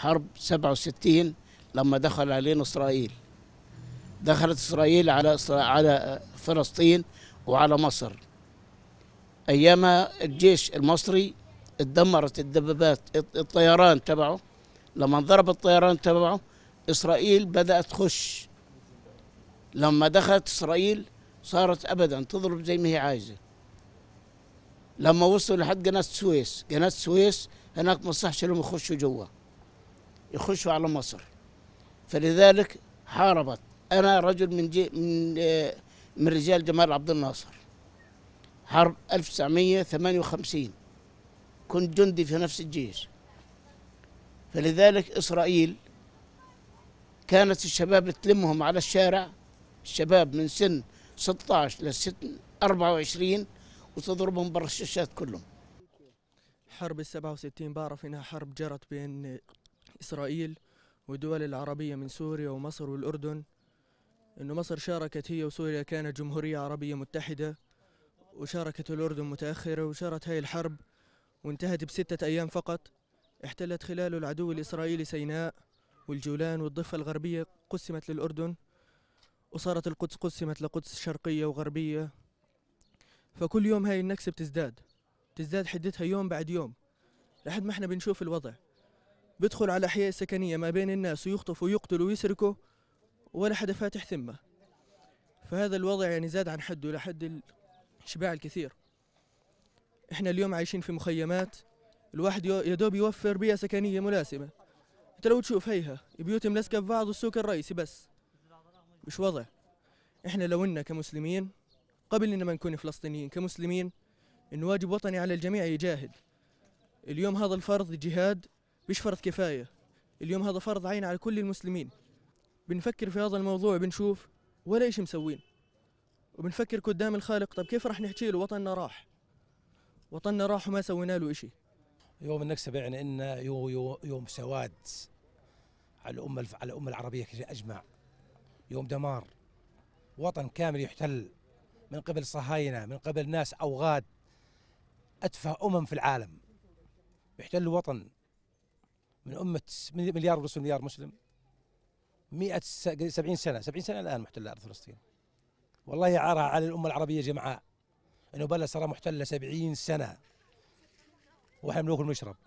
حرب 67 لما دخل علينا اسرائيل دخلت اسرائيل على على فلسطين وعلى مصر ايامها الجيش المصري اتدمرت الدبابات الطيران تبعه لما انضرب الطيران تبعه اسرائيل بدات تخش لما دخلت اسرائيل صارت ابدا تضرب زي ما هي عايزه لما وصلوا لحد قناه السويس قناه السويس هناك ما صحش لهم يخشوا جوا يخشوا على مصر فلذلك حاربت أنا رجل من جي من آه، من رجال جمال عبد الناصر حرب 1958 كنت جندي في نفس الجيش فلذلك إسرائيل كانت الشباب تلمهم على الشارع الشباب من سن 16 لسن 24 وتضربهم بالرشاشات كلهم حرب ال 67 بعرف انها حرب جرت بين إسرائيل والدول العربية من سوريا ومصر والأردن أن مصر شاركت هي وسوريا كانت جمهورية عربية متحدة وشاركت الأردن متأخرة وشارت هاي الحرب وانتهت بستة أيام فقط احتلت خلاله العدو الإسرائيلي سيناء والجولان والضفة الغربية قسمت للأردن وصارت القدس قسمت لقدس شرقية وغربية فكل يوم هاي النكسة بتزداد تزداد حدتها يوم بعد يوم لحد ما احنا بنشوف الوضع بيدخل على أحياء سكنية ما بين الناس ويخطف ويقتل ويسرقه ولا حدا فاتح ثمه فهذا الوضع يعني زاد عن حده لحد الشباع الكثير احنا اليوم عايشين في مخيمات الواحد يدوب يوفر بيئة سكنية مناسبة انت لو تشوف هيها بيوت ملسكة في بعض السوق الرئيسي بس مش وضع احنا لو انا كمسلمين قبل ان ما نكون فلسطينيين كمسلمين ان واجب وطني على الجميع يجاهد اليوم هذا الفرض جهاد مش فرض كفاية اليوم هذا فرض عين على كل المسلمين بنفكر في هذا الموضوع بنشوف ولا إيش مسوين وبنفكر قدام الخالق طب كيف راح نحكي له وطننا راح وطننا راح وما سوينا له إشي يوم النكسة يعني إن يو يو يوم سواد على الأمة على الأمة العربية أجمع يوم دمار وطن كامل يحتل من قبل صهاينة من قبل ناس أوغاد أتفه أمم في العالم يحتل وطن من أمة مليار ونصف مليار مسلم 170 سنة 70 سنة الآن محتلة أرض فلسطين والله يعارها على الأمة العربية جمعاء أنه بلد صار محتلة 70 سنة وإحنا بناكل المشرب